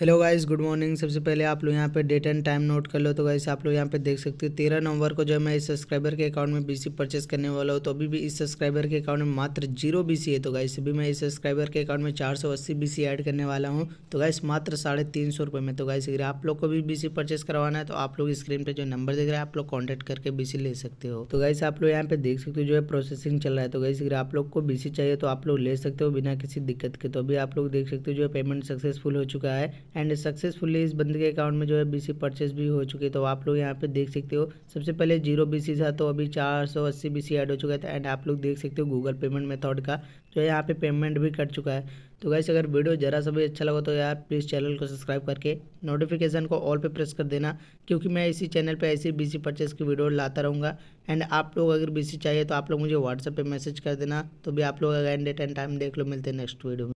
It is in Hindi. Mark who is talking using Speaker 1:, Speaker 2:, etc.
Speaker 1: हेलो गाइस गुड मॉर्निंग सबसे पहले आप लोग यहाँ पे डेट एंड टाइम नोट कर लो तो गाइस आप लोग यहाँ पे देख सकते हो तेरह नवंबर को जो मैं इस सब्सक्राइबर के अकाउंट में बीसी परचेस करने वाला हूँ तो अभी भी इस सब्सक्राइबर के अकाउंट में मात्र जीरो बीसी है तो गाइस अभी मैं इस सब्सक्राइबर के अकाउंट में चार सौ अस्सी बीसी ऐड करने वाला हूँ तो गाइस मात्र साढ़े तीन सौ में तो गाइस अगर आप लोग को भी बीसी परचेस करवाना है तो आप लोग स्क्रीन पर जो नंबर देख रहे हैं आप लोग कॉन्टैक्ट करके बी ले सकते हो तो गाइस आप लोग यहाँ पे देख सकते हो जो है प्रोसेसिंग चल रहा है तो गाइस अगर आप लोग को बी चाहिए तो आप लोग ले सकते हो बिना किसी दिक्कत के तो अभी आप लोग देख सकते हो जो है पेमेंट सक्सेसफुल हो चुका है एंड सक्सेसफुली इस बंद के अकाउंट में जो है बीसी परचेस भी हो चुकी है तो आप लोग यहाँ पे देख सकते हो सबसे पहले जीरो बीसी था तो अभी चार सौ अस्सी बी ऐड हो चुका है एंड आप लोग देख सकते हो गूगल पेमेंट मेथड का जो है यहाँ पे पेमेंट भी कट चुका है तो गैस अगर वीडियो जरा सा भी अच्छा लगा तो यार प्लीज़ चैनल को सब्सक्राइब करके नोटिफिकेशन को ऑल पे प्रेस कर देना क्योंकि मैं इसी चैनल पे ऐसी बीसी परचेस की वीडियो लाता रहूँगा एंड आप लोग अगर बीसी चाहिए तो आप लोग मुझे व्हाट्सएप पे मैसेज कर देना तो भी आप लोग एंड डेट एंड टाइम देख लो मिलते हैं नेक्स्ट वीडियो में